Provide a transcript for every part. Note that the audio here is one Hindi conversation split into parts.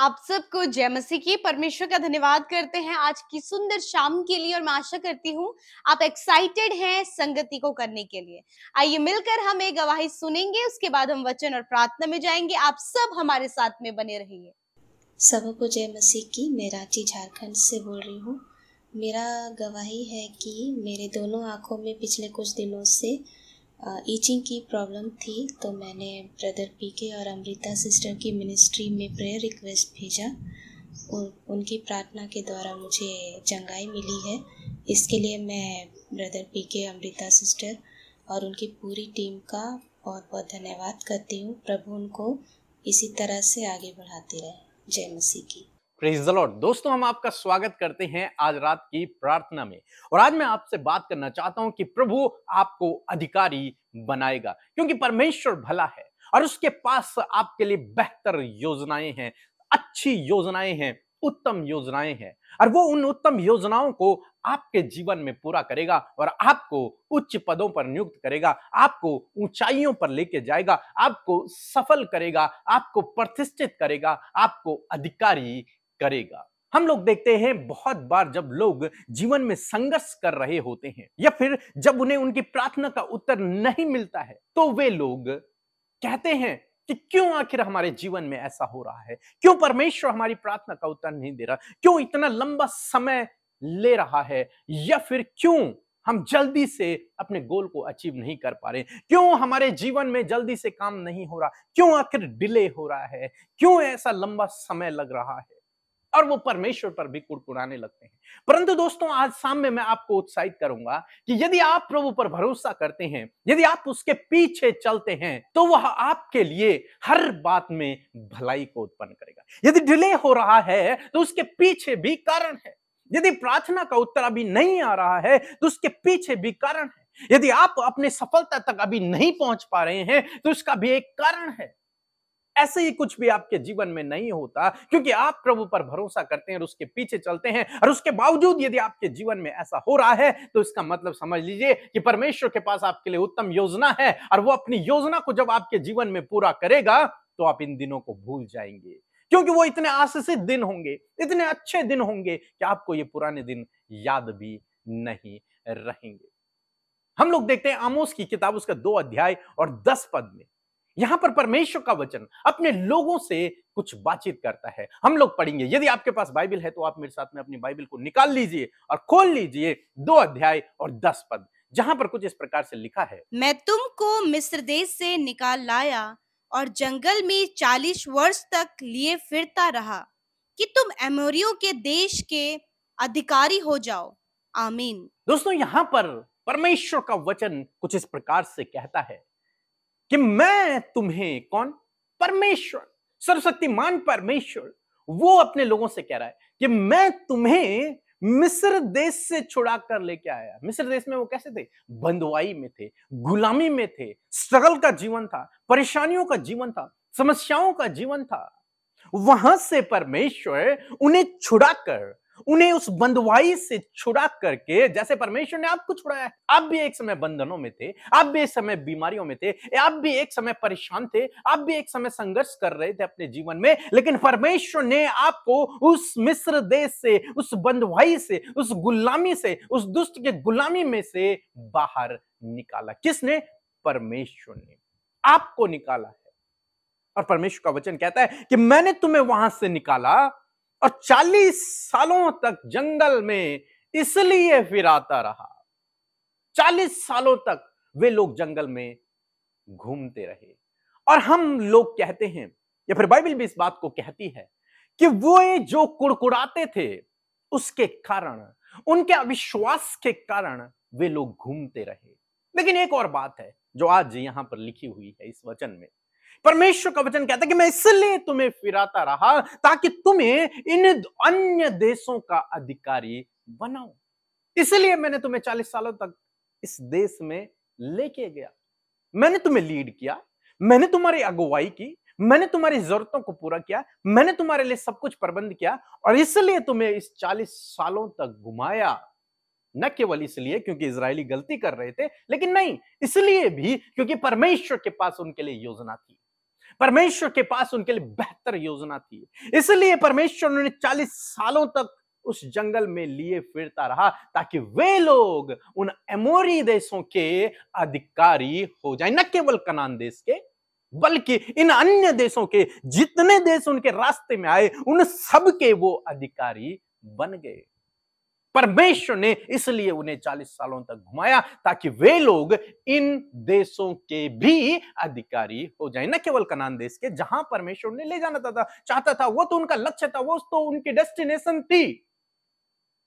आप सबको जय मसीह की परमेश्वर का धन्यवाद करते हैं आज की सुंदर शाम के लिए और मैं आशा करती हूँ आप एक्साइटेड हैं संगति को करने के लिए आइए मिलकर हम एक गवाही सुनेंगे उसके बाद हम वचन और प्रार्थना में जाएंगे आप सब हमारे साथ में बने रहिए सबों को जय मसीह की मैं रांची झारखंड से बोल रही हूँ मेरा गवाही है कि मेरे दोनों आंखों में पिछले कुछ दिनों से ईचिंग की प्रॉब्लम थी तो मैंने ब्रदर पी के और अमृता सिस्टर की मिनिस्ट्री में प्रेयर रिक्वेस्ट भेजा उन, उनकी प्रार्थना के द्वारा मुझे चंगाई मिली है इसके लिए मैं ब्रदर पी के अमृता सिस्टर और उनकी पूरी टीम का बहुत बहुत धन्यवाद करती हूँ प्रभु उनको इसी तरह से आगे बढ़ाते रहे जय मसीह की प्रेज लॉर्ड दोस्तों हम आपका स्वागत करते हैं आज रात की प्रार्थना में और आज मैं आपसे बात करना चाहता हूं कि प्रभु आपको अधिकारी बनाएगा क्योंकि परमेश्वर भला है और उसके पास आपके लिए बेहतर योजनाएं हैं अच्छी योजनाएं हैं उत्तम योजनाएं हैं और वो उन उत्तम योजनाओं को आपके जीवन में पूरा करेगा और आपको उच्च पदों पर नियुक्त करेगा आपको ऊंचाइयों पर लेके जाएगा आपको सफल करेगा आपको प्रतिष्ठित करेगा आपको अधिकारी करेगा हम लोग देखते हैं बहुत बार जब लोग जीवन में संघर्ष कर रहे होते हैं या फिर जब उन्हें उनकी प्रार्थना का उत्तर नहीं मिलता है तो वे लोग कहते हैं कि क्यों आखिर हमारे जीवन में ऐसा हो रहा है क्यों परमेश्वर हमारी प्रार्थना का उत्तर नहीं दे रहा क्यों इतना लंबा समय ले रहा है या फिर क्यों हम जल्दी से अपने गोल को अचीव नहीं कर पा रहे क्यों हमारे जीवन में जल्दी से काम नहीं हो रहा क्यों आखिर डिले हो रहा है क्यों ऐसा लंबा समय लग रहा है और वो परमेश्वर पर भी कुड़कुड़ाने लगते हैं परंतु दोस्तों आज शाम में मैं आपको उत्साहित करूंगा कि यदि आप प्रभु पर भरोसा करते हैं यदि आप उसके पीछे चलते हैं तो वह आपके लिए हर बात में भलाई को उत्पन्न करेगा यदि डिले हो रहा है तो उसके पीछे भी कारण है यदि प्रार्थना का उत्तर अभी नहीं आ रहा है तो उसके पीछे भी कारण है यदि आप अपने सफलता तक अभी नहीं पहुंच पा रहे हैं तो उसका भी एक कारण है ऐसे ही कुछ भी आपके जीवन में नहीं होता क्योंकि आप प्रभु पर भरोसा करते हैं और उसके पीछे चलते हैं और उसके बावजूद यदि आपके जीवन में ऐसा हो रहा है तो इसका मतलब समझ लीजिए कि परमेश्वर के पास आपके लिए उत्तम योजना है और वो अपनी योजना को जब आपके जीवन में पूरा करेगा तो आप इन दिनों को भूल जाएंगे क्योंकि वो इतने आशीषित दिन होंगे इतने अच्छे दिन होंगे कि आपको ये पुराने दिन याद भी नहीं रहेंगे हम लोग देखते हैं आमोस की किताब उसका दो अध्याय और दस पद में यहां पर परमेश्वर का वचन अपने लोगों से कुछ बातचीत करता है हम लोग पढ़ेंगे यदि आपके पास बाइबल है तो आप मेरे साथ में अपनी बाइबल को निकाल लीजिए और खोल लीजिए दो अध्याय और दस पद जहां पर कुछ इस प्रकार से लिखा है मैं तुमको मिस्र देश से निकाल लाया और जंगल में चालीस वर्ष तक लिए फिरता रहा कि तुम एमोरियो के देश के अधिकारी हो जाओ आमीन दोस्तों यहाँ पर परमेश्वर का वचन कुछ इस प्रकार से कहता है कि मैं तुम्हें कौन परमेश्वर सर्वशक्तिमान परमेश्वर वो अपने लोगों से कह रहा है कि मैं तुम्हें मिस्र देश से छुड़ा कर लेके आया मिस्र देश में वो कैसे थे बंदवाई में थे गुलामी में थे स्ट्रगल का जीवन था परेशानियों का जीवन था समस्याओं का जीवन था वहां से परमेश्वर उन्हें छुड़ाकर उन्हें उस बंदवाई से छुड़ा करके जैसे परमेश्वर ने आपको छुड़ाया आप भी एक समय बंधनों में थे आप भी एक समय बीमारियों में थे आप भी एक समय परेशान थे आप भी एक समय संघर्ष कर रहे थे अपने जीवन में लेकिन परमेश्वर ने आपको उस मिस्र देश से उस बंदवाई से उस गुलामी से उस दुष्ट के गुलामी में से बाहर निकाला किसने परमेश्वर ने आपको निकाला है और परमेश्वर का वचन कहता है कि मैंने तुम्हें वहां से निकाला और 40 सालों तक जंगल में इसलिए फिराता रहा 40 सालों तक वे लोग जंगल में घूमते रहे और हम लोग कहते हैं या फिर बाइबल भी इस बात को कहती है कि वो जो कुड़कुड़ाते थे उसके कारण उनके अविश्वास के कारण वे लोग घूमते रहे लेकिन एक और बात है जो आज यहां पर लिखी हुई है इस वचन में परमेश्वर का वचन कहता है कि मैं इसलिए तुम्हें फिराता रहा ताकि तुम्हें इन अन्य देशों का अधिकारी बनाओ इसलिए मैंने तुम्हें चालीस सालों तक इस देश में लेके गया मैंने तुम्हें लीड किया मैंने तुम्हारी अगुवाई की मैंने तुम्हारी जरूरतों को पूरा किया मैंने तुम्हारे लिए सब कुछ प्रबंध किया और इसलिए तुम्हें इस चालीस सालों तक घुमाया न केवल इसलिए क्योंकि इसराइली गलती कर रहे थे लेकिन नहीं इसलिए भी क्योंकि परमेश्वर के पास उनके लिए योजना थी परमेश्वर के पास उनके लिए बेहतर योजना थी इसलिए परमेश्वर उन्हें चालीस सालों तक उस जंगल में लिए फिरता रहा ताकि वे लोग उन एमोरी देशों के अधिकारी हो जाए न केवल कनान देश के बल्कि इन अन्य देशों के जितने देश उनके रास्ते में आए उन सब के वो अधिकारी बन गए परमेश्वर ने इसलिए उन्हें चालीस सालों तक घुमाया ताकि वे लोग इन देशों के भी अधिकारी हो जाए न केवल कनान देश के जहां परमेश्वर ने ले जाना था था चाहता था वो तो उनका लक्ष्य था वो तो उनकी डेस्टिनेशन थी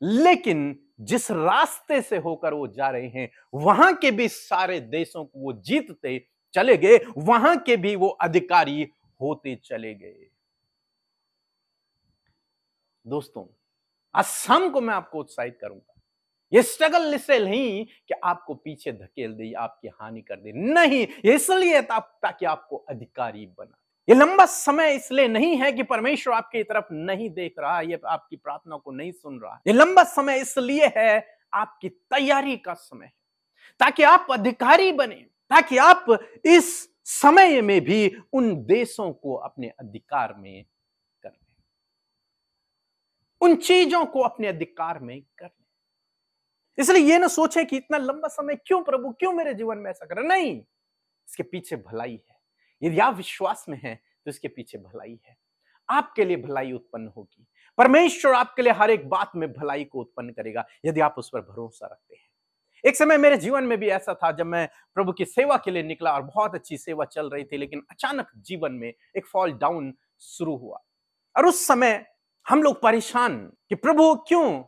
लेकिन जिस रास्ते से होकर वो जा रहे हैं वहां के भी सारे देशों को वो जीतते चले गए वहां के भी वो अधिकारी होते चले गए दोस्तों असम को मैं आपको उत्साहित करूंगा ये स्ट्रगल इससे नहीं कि आपको पीछे धकेल दे आपकी हानि कर दे नहीं इसलिए ताकि आपको अधिकारी बना ये लंबा समय इसलिए नहीं है कि परमेश्वर आपकी तरफ नहीं देख रहा ये आपकी प्रार्थना को नहीं सुन रहा ये लंबा समय इसलिए है आपकी तैयारी का समय है ताकि आप अधिकारी बने ताकि आप इस समय में भी उन देशों को अपने अधिकार में उन चीजों को अपने अधिकार में कर ले इसलिए यह ना सोचे कि इतना लंबा समय क्यों प्रभु क्यों मेरे जीवन में ऐसा कर नहीं इसके पीछे भलाई है यदि आप विश्वास में हैं तो इसके पीछे भलाई है आपके लिए भलाई उत्पन्न होगी परमेश्वर आपके लिए हर एक बात में भलाई को उत्पन्न करेगा यदि आप उस पर भरोसा रखते हैं एक समय मेरे जीवन में भी ऐसा था जब मैं प्रभु की सेवा के लिए निकला और बहुत अच्छी सेवा चल रही थी लेकिन अचानक जीवन में एक फॉल डाउन शुरू हुआ और उस समय हम लोग परेशान कि प्रभु क्यों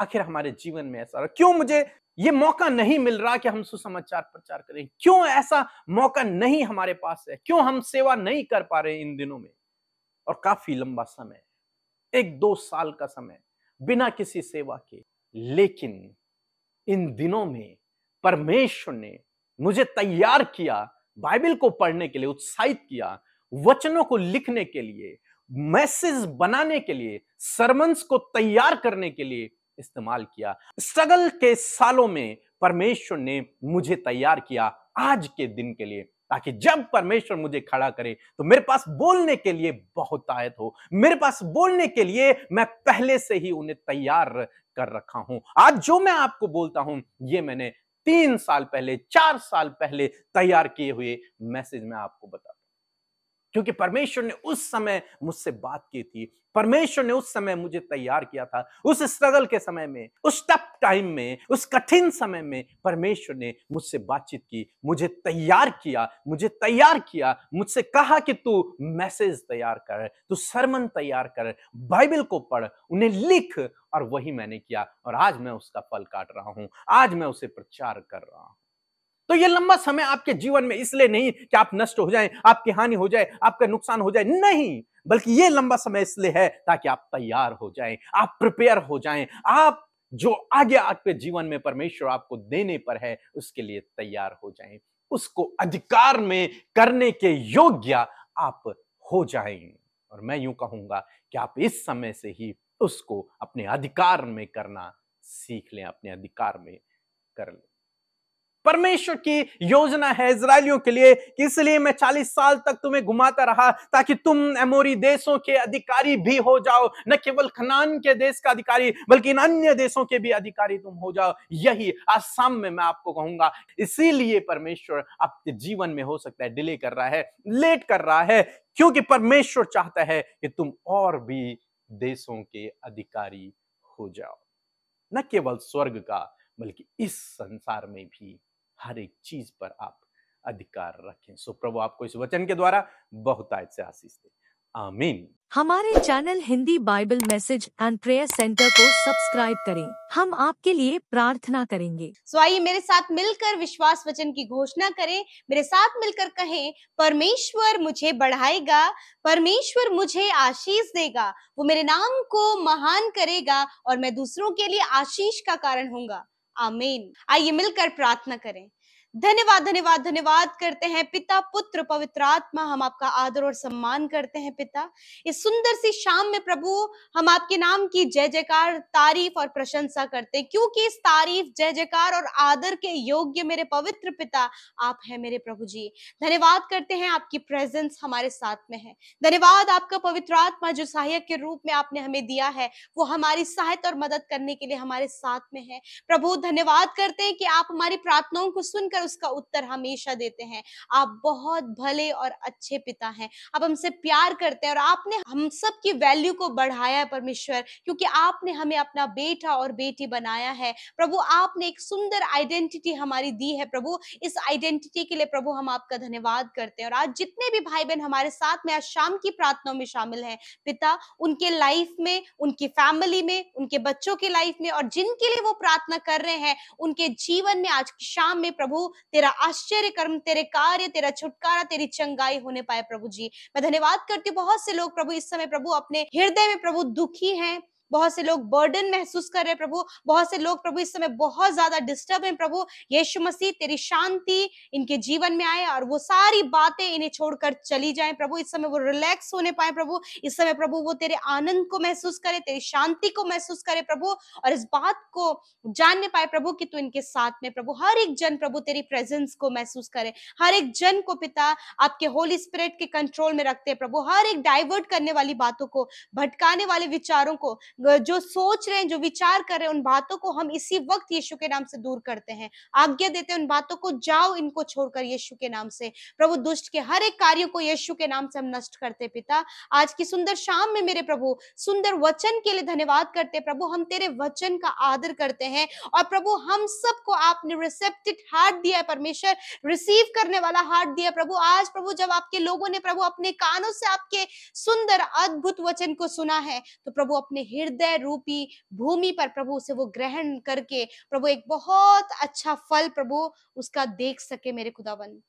आखिर हमारे जीवन में ऐसा रहा क्यों मुझे ये मौका नहीं मिल रहा कि हम सुसमाचार प्रचार करें क्यों ऐसा मौका नहीं हमारे पास है क्यों हम सेवा नहीं कर पा रहे इन दिनों में और काफी लंबा समय एक दो साल का समय बिना किसी सेवा के लेकिन इन दिनों में परमेश्वर ने मुझे तैयार किया बाइबल को पढ़ने के लिए उत्साहित किया वचनों को लिखने के लिए मैसेज बनाने के लिए सरमंस को तैयार करने के लिए इस्तेमाल किया स्ट्रगल के सालों में परमेश्वर ने मुझे तैयार किया आज के दिन के लिए ताकि जब परमेश्वर मुझे खड़ा करे तो मेरे पास बोलने के लिए बहुत आयत हो मेरे पास बोलने के लिए मैं पहले से ही उन्हें तैयार कर रखा हूं आज जो मैं आपको बोलता हूं ये मैंने तीन साल पहले चार साल पहले तैयार किए हुए मैसेज में आपको बता क्योंकि परमेश्वर ने उस समय मुझसे बात की थी परमेश्वर ने उस समय मुझे तैयार किया था उस स्ट्रगल के समय में उस टफ टाइम में उस कठिन समय में परमेश्वर ने मुझसे बातचीत की मुझे तैयार किया मुझे तैयार किया मुझसे कहा कि तू मैसेज तैयार कर तू सरमन तैयार कर बाइबल को पढ़ उन्हें लिख और वही मैंने किया और आज मैं उसका फल काट रहा हूं आज मैं उसे प्रचार कर रहा हूं तो ये लंबा समय आपके जीवन में इसलिए नहीं कि आप नष्ट हो जाए आपकी हानि हो जाए आपका नुकसान हो जाए नहीं बल्कि ये लंबा समय इसलिए है ताकि आप तैयार हो जाएं आप प्रिपेयर हो जाएं आप जो आगे आपके जीवन में परमेश्वर आपको देने पर है उसके लिए तैयार हो जाएं उसको अधिकार में करने के योग्य आप हो जाएं और मैं यूं कहूंगा कि आप इस समय से ही उसको अपने अधिकार में करना सीख लें अपने अधिकार में कर लें परमेश्वर की योजना है इसराइलियों के लिए इसलिए मैं चालीस साल तक तुम्हें घुमाता रहा ताकि तुम एमोरी देशों के अधिकारी भी हो जाओ न केवल खनान के देश का अधिकारी बल्कि इन अन्य देशों के भी अधिकारी तुम हो जाओ यही आसाम में मैं आपको कहूंगा इसीलिए परमेश्वर आपके जीवन में हो सकता है डिले कर रहा है लेट कर रहा है क्योंकि परमेश्वर चाहता है कि तुम और भी देशों के अधिकारी हो जाओ न केवल स्वर्ग का बल्कि इस संसार में भी हर एक चीज पर आप अधिकार रखें सो प्रभु आपको इस वचन के द्वारा बहुत आयत से आशीष दे आमीन हमारे channel Hindi Bible message and prayer centre को सब्सक्राइब करें हम आपके लिए प्रार्थना करेंगे सो so, आइए मेरे साथ मिलकर विश्वास वचन की घोषणा करें मेरे साथ मिलकर कहें परमेश्वर मुझे बढ़ाएगा परमेश्वर मुझे आशीष देगा वो मेरे नाम को महान करेगा और मैं दूसरों के लिए आशीष का कारण होऊंगा आमीन आइए मिलकर प्रार्थना करें धन्यवाद धन्यवाद धन्यवाद करते हैं पिता पुत्र पवित्र आत्मा हम आपका आदर और सम्मान करते हैं पिता इस सुंदर सी शाम में प्रभु हम आपके नाम की जय जयकार तारीफ और प्रशंसा करते हैं क्योंकि इस तारीफ जय जयकार और आदर के योग्य मेरे पवित्र पिता आप हैं मेरे प्रभु जी धन्यवाद करते हैं आपकी प्रेजेंस हमारे साथ में है धन्यवाद आपका पवित्र आत्मा जो सहायक के रूप में आपने हमें दिया है वो हमारी सहायता और मदद करने के लिए हमारे साथ में है प्रभु धन्यवाद करते हैं कि आप हमारी प्रार्थनाओं को सुनकर है उसका उत्तर हमेशा देते हैं आप बहुत भले और अच्छे पिता हैं आप हमसे प्यार करते हैं और आपने हम सब की वैल्यू को बढ़ाया है परमेश्वर क्योंकि आपने हमें अपना बेटा और बेटी बनाया है प्रभु आपने एक सुंदर आइडेंटिटी हमारी दी है प्रभु इस आइडेंटिटी के लिए प्रभु हम आपका धन्यवाद करते हैं और आज जितने भी भाई बहन हमारे साथ में आज शाम की प्रार्थनाओं में शामिल हैं पिता उनके लाइफ में उनकी फैमिली में उनके बच्चों के लाइफ में और जिनके लिए वो प्रार्थना कर रहे हैं उनके जीवन में आज शाम में प्रभु तेरा आश्चर्य कर्म तेरे कार्य तेरा छुटकारा तेरी चंगाई होने पाए प्रभु जी मैं धन्यवाद करती हूँ बहुत से लोग प्रभु इस समय प्रभु अपने हृदय में प्रभु दुखी हैं बहुत से लोग बर्डन महसूस कर रहे हैं प्रभु बहुत से लोग प्रभु इस समय बहुत ज्यादा डिस्टर्ब हैं प्रभु यीशु मसीह तेरी शांति इनके जीवन में आए और वो सारी बातें इन्हें छोड़कर चली जाए प्रभु इस समय वो रिलैक्स होने पाए प्रभु इस समय प्रभु वो तेरे आनंद को महसूस करे तेरी शांति को महसूस करे प्रभु और इस बात को जानने पाए प्रभु कि तू इनके साथ में प्रभु हर एक जन प्रभु तेरी प्रेजेंस को महसूस करे हर एक जन को पिता आपके होली स्पिरिट के कंट्रोल में रखते हैं प्रभु हर एक डाइवर्ट करने वाली बातों को भटकाने वाले विचारों को जो सोच रहे हैं जो विचार कर रहे हैं उन बातों को हम इसी वक्त यीशु के नाम से दूर करते हैं आज्ञा देते हैं उन बातों को जाओ इनको छोड़कर यीशु के नाम से प्रभु दुष्ट के हर एक कार्य को यीशु के नाम से हम नष्ट करते पिता आज की सुंदर शाम में मेरे प्रभु सुंदर वचन के लिए धन्यवाद करते प्रभु हम तेरे वचन का आदर करते हैं और प्रभु हम सबको आपने रिसेप्टिड हार्ट दिया है परमेश्वर रिसीव करने वाला हार्ट दिया प्रभु आज प्रभु जब आपके लोगों ने प्रभु अपने कानों से आपके सुंदर अद्भुत वचन को सुना है तो प्रभु अपने हृदय हृदय रूपी भूमि पर प्रभु उसे वो ग्रहण करके प्रभु एक बहुत अच्छा फल प्रभु उसका देख सके मेरे खुदावन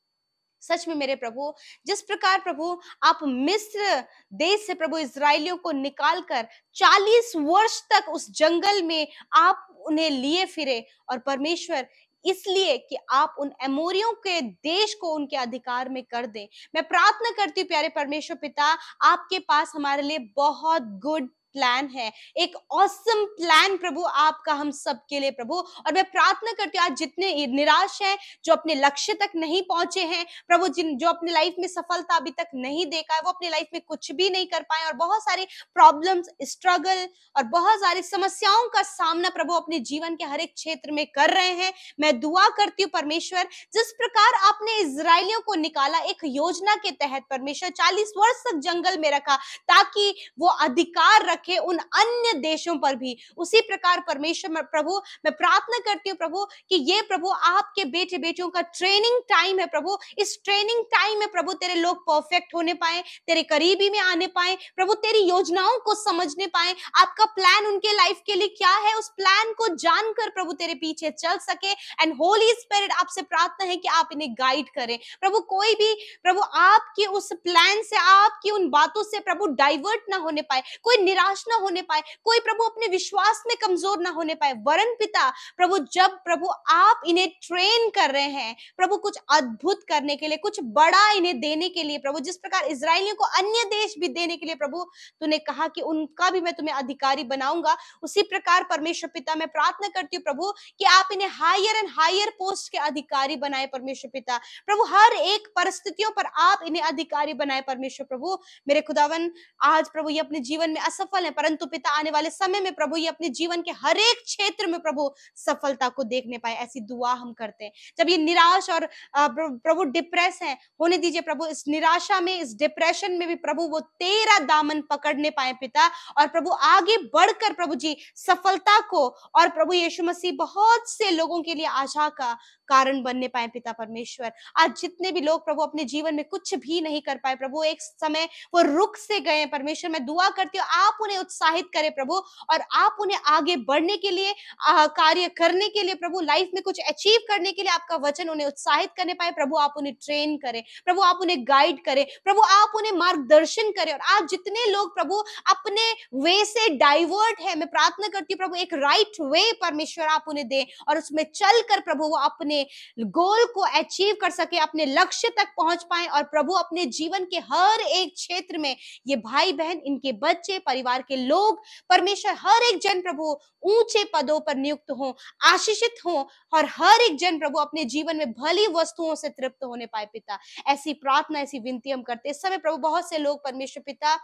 सच में मेरे प्रभु जिस प्रकार प्रभु आप मिस्र देश से प्रभु इसराइलियों को निकालकर 40 चालीस वर्ष तक उस जंगल में आप उन्हें लिए फिरे और परमेश्वर इसलिए कि आप उन एमोरियों के देश को उनके अधिकार में कर दें मैं प्रार्थना करती हूँ प्यारे परमेश्वर पिता आपके पास हमारे लिए बहुत गुड प्लान है एक औसम प्लान प्रभु आपका हम सबके लिए प्रभु और मैं प्रार्थना करती हूँ आज जितने निराश हैं जो अपने लक्ष्य तक नहीं पहुंचे हैं प्रभु जिन जो अपने लाइफ में सफलता अभी तक नहीं देखा है वो अपने लाइफ में कुछ भी नहीं कर पाए और बहुत सारे प्रॉब्लम्स स्ट्रगल और बहुत सारी समस्याओं का सामना प्रभु अपने जीवन के हर एक क्षेत्र में कर रहे हैं मैं दुआ करती हूँ परमेश्वर जिस प्रकार आपने इसराइलियों को निकाला एक योजना के तहत परमेश्वर चालीस वर्ष तक जंगल में रखा ताकि वो अधिकार रख रखे उन अन्य देशों पर भी उसी प्रकार परमेश्वर प्रभु मैं प्रार्थना करती हूँ प्रभु कि ये प्रभु आपके बेटे बेटियों का ट्रेनिंग टाइम है प्रभु इस ट्रेनिंग टाइम में प्रभु तेरे लोग परफेक्ट होने पाए तेरे करीबी में आने पाए प्रभु तेरी योजनाओं को समझने पाए आपका प्लान उनके लाइफ के लिए क्या है उस प्लान को जानकर प्रभु तेरे पीछे चल सके एंड होली स्पिरिट आपसे प्रार्थना है कि आप इन्हें गाइड करें प्रभु कोई भी प्रभु आपके उस प्लान से आपकी उन बातों से प्रभु डाइवर्ट ना होने पाए कोई निराश निराश ना होने पाए कोई प्रभु अपने विश्वास में कमजोर ना होने पाए वरन पिता प्रभु जब प्रभु आप इन्हें ट्रेन कर रहे हैं प्रभु कुछ अद्भुत करने के लिए कुछ बड़ा इन्हें देने के लिए प्रभु जिस प्रकार इसराइलियों को अन्य देश भी देने के लिए प्रभु तूने कहा कि उनका भी मैं तुम्हें अधिकारी बनाऊंगा उसी प्रकार परमेश्वर पिता मैं प्रार्थना करती हूँ प्रभु कि आप इन्हें हायर एंड हायर पोस्ट के अधिकारी बनाए परमेश्वर पिता प्रभु हर एक परिस्थितियों पर आप इन्हें अधिकारी बनाए परमेश्वर प्रभु मेरे खुदावन आज प्रभु ये अपने जीवन में असफल सफल है परंतु पिता आने वाले समय में प्रभु ये अपने जीवन के हर एक क्षेत्र में प्रभु सफलता को देखने पाए ऐसी दुआ हम करते हैं जब ये निराश और प्रभु डिप्रेस है होने दीजिए प्रभु इस निराशा में इस डिप्रेशन में भी प्रभु वो तेरा दामन पकड़ने पाए पिता और प्रभु आगे बढ़कर प्रभु जी सफलता को और प्रभु यीशु मसीह बहुत से लोगों के लिए आशा का कारण बनने पाए पिता परमेश्वर आज जितने भी लोग प्रभु अपने जीवन में कुछ भी नहीं कर पाए प्रभु एक समय वो रुक से गए परमेश्वर मैं दुआ करती हूँ आप उन्हें उत्साहित करें प्रभु और आप उन्हें आगे बढ़ने के लिए कार्य करने के लिए प्रभु लाइफ में कुछ अचीव करने के लिए आपका वचन उन्हें उत्साहित करने पाए प्रभु आप उन्हें ट्रेन करें प्रभु आप उन्हें गाइड करें प्रभु आप उन्हें मार्गदर्शन करें और आज जितने लोग प्रभु अपने वे से डाइवर्ट है मैं प्रार्थना करती हूँ प्रभु एक राइट वे परमेश्वर आप उन्हें दे और उसमें चल कर प्रभु वो अपने गोल को अचीव कर सके अपने लक्ष्य तक पहुंच पाए और प्रभु अपने जीवन के हर एक क्षेत्र में ये भाई बहन इनके बच्चे परिवार के लोग परमेश्वर हर एक जन प्रभु ऊंचे पदों पर नियुक्त हो आशीषित हो और हर एक जन प्रभु अपने जीवन में भली वस्तुओं से तृप्त होने पाए पिता ऐसी प्रार्थना ऐसी विनती हम करते इस समय प्रभु बहुत से लोग परमेश्वर पिता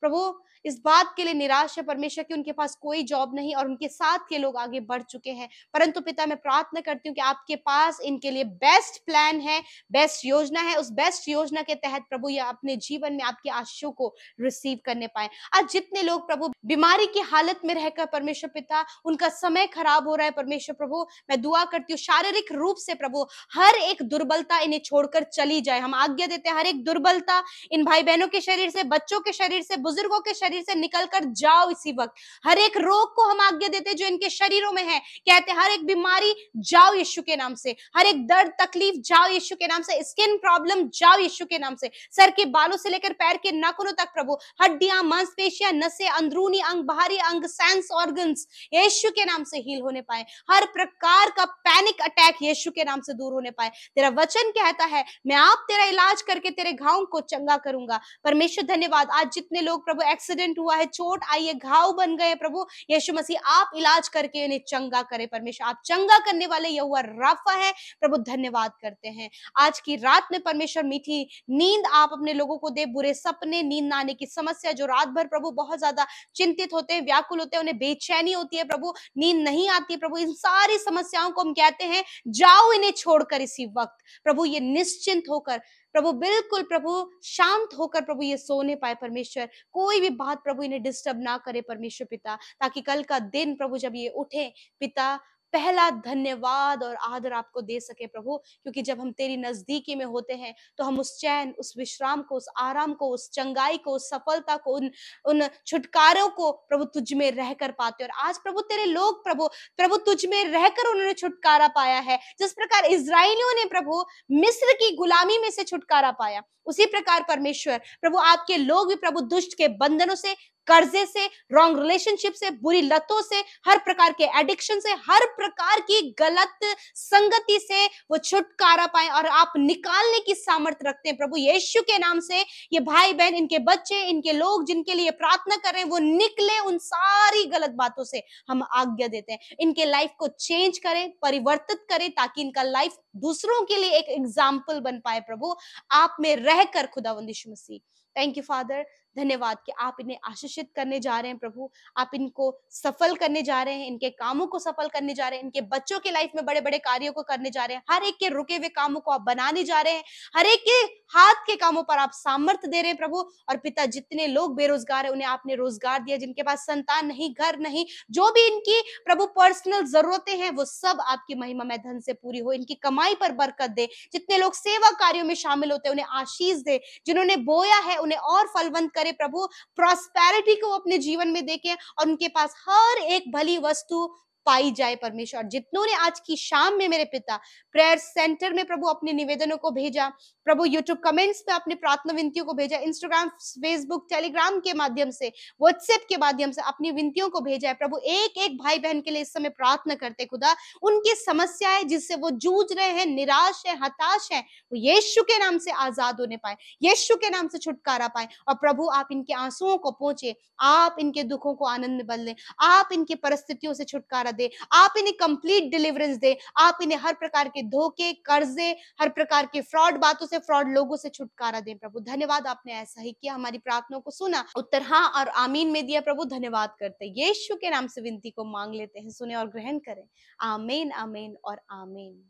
प्रभु इस बात के लिए निराश है परमेश्वर की उनके पास कोई जॉब नहीं और उनके साथ के लोग आगे बढ़ चुके हैं परंतु पिता मैं प्रार्थना करती हूँ कि आपके पास इनके लिए बेस्ट प्लान है बेस्ट योजना है उस बेस्ट योजना के तहत प्रभु ये अपने जीवन में आपके आशीषों को रिसीव करने पाए आज जितने लोग प्रभु बीमारी की हालत में रहकर परमेश्वर पिता उनका समय खराब हो रहा है परमेश्वर प्रभु मैं दुआ करती हूँ शारीरिक रूप से प्रभु हर एक दुर्बलता इन्हें छोड़कर चली जाए हम आज्ञा देते हैं हर एक दुर्बलता इन भाई बहनों के शरीर से बच्चों के शरीर से बुजुर्गों के शरीर से निकल कर जाओ इसी वक्त हर एक रोग को हम आज्ञा देते जो इनके शरीरों में है कहते हर एक बीमारी जाओ यीशु के नाम से हर एक दर्द तकलीफ जाओ यीशु के नाम से स्किन प्रॉब्लम जाओ यीशु के नाम से सर के बालों से लेकर पैर के नाखूनों तक प्रभु हड्डियां मांसपेशियां नसें अंदरूनी अंग बाहरी अंग सेंस ऑर्गन्स यीशु के नाम से हील होने पाए हर प्रकार का पैनिक अटैक यीशु के नाम से दूर होने पाए तेरा वचन कहता है मैं आप तेरा इलाज करके तेरे घाव को चंगा करूंगा परमेश्वर धन्यवाद आज जितने लोग प्रभु एक्सीडेंट हुआ है चोट आई है घाव बन गए प्रभु यीशु मसीह आप इलाज करके इन्हें चंगा करें परमेश्वर आप चंगा करने वाले यहुआ राफा है प्रभु धन्यवाद करते हैं आज की रात में परमेश्वर मीठी नींद आप अपने लोगों को दे बुरे सपने नींद ना आने की समस्या जो रात भर प्रभु बहुत ज्यादा चिंतित होते हैं व्याकुल होते हैं उन्हें बेचैनी होती है प्रभु नींद नहीं आती है प्रभु इन सारी समस्याओं को हम कहते हैं जाओ इन्हें छोड़कर इसी वक्त प्रभु ये निश्चिंत होकर प्रभु बिल्कुल प्रभु शांत होकर प्रभु ये सोने पाए परमेश्वर कोई भी बात प्रभु इन्हें डिस्टर्ब ना करे परमेश्वर पिता ताकि कल का दिन प्रभु जब ये उठे पिता पहला धन्यवाद और आदर आपको दे सके प्रभु क्योंकि जब हम तेरी नजदीकी में होते हैं तो हम उस चैन उस विश्राम को उस आराम को उस चंगाई को उस सफलता को उन उन छुटकारों को प्रभु तुझ में रह कर पाते और आज प्रभु तेरे लोग प्रभु प्रभु तुझ में रहकर उन्होंने छुटकारा पाया है जिस प्रकार इसराइलियों ने प्रभु मिस्र की गुलामी में से छुटकारा पाया उसी प्रकार परमेश्वर प्रभु आपके लोग भी प्रभु दुष्ट के बंधनों से कर्जे से रॉन्ग रिलेशनशिप से बुरी लतों से हर प्रकार के एडिक्शन से हर प्रकार की गलत संगति से वो छुटकारा पाए और आप निकालने की सामर्थ्य रखते हैं प्रभु यीशु के नाम से ये भाई बहन इनके बच्चे इनके लोग जिनके लिए प्रार्थना कर रहे हैं वो निकले उन सारी गलत बातों से हम आज्ञा देते हैं इनके लाइफ को चेंज करें परिवर्तित करें ताकि इनका लाइफ दूसरों के लिए एक एग्जाम्पल बन पाए प्रभु आप में रहकर खुदा वंदिश मसीह थैंक यू फादर धन्यवाद कि आप इन्हें आशीषित करने जा रहे हैं प्रभु आप इनको सफल करने जा रहे हैं इनके कामों को सफल करने जा रहे हैं इनके बच्चों के लाइफ में बड़े बड़े कार्यों को करने जा रहे हैं हर एक के रुके हुए कामों को आप बनाने जा रहे हैं हर एक के हाथ के कामों पर आप सामर्थ्य दे रहे हैं प्रभु और पिता जितने लोग बेरोजगार है उन्हें आपने रोजगार दिया जिनके पास संतान नहीं घर नहीं जो भी इनकी प्रभु पर्सनल जरूरतें हैं वो सब आपकी महिमा में धन से पूरी हो इनकी कमाई पर बरकत दे जितने लोग सेवा कार्यों में शामिल होते हैं उन्हें आशीष दे जिन्होंने बोया है उन्हें और फलवंत करें प्रभु प्रॉस्पेरिटी को अपने जीवन में देखें और उनके पास हर एक भली वस्तु पाई जाए परमेश्वर जितनों ने आज की शाम में मेरे पिता प्रेयर सेंटर में प्रभु अपने निवेदनों को भेजा प्रभु यूट्यूब कमेंट्स में अपने प्रार्थना विनतियों को भेजा इंस्टाग्राम फेसबुक टेलीग्राम के माध्यम से व्हाट्सएप के माध्यम से अपनी विनतियों को भेजा है प्रभु एक एक भाई बहन के लिए इस समय प्रार्थना करते खुदा उनकी समस्याएं जिससे वो जूझ रहे हैं निराश है हताश है वो यीशु के नाम से आजाद होने पाए यीशु के नाम से छुटकारा पाए और प्रभु आप इनके आंसुओं को पहुंचे आप इनके दुखों को आनंद में बदलें आप इनकी परिस्थितियों से छुटकारा दे आप इन्हें कंप्लीट डिलीवरेंस दे आप इन्हें हर प्रकार के धोखे कर्जे हर प्रकार के फ्रॉड बातों से फ्रॉड लोगों से छुटकारा दे प्रभु धन्यवाद आपने ऐसा ही किया हमारी प्रार्थनाओं को सुना उत्तर हाँ और आमीन में दिया प्रभु धन्यवाद करते यीशु के नाम से विनती को मांग लेते हैं सुने और ग्रहण करें आमेन आमेन और आमेन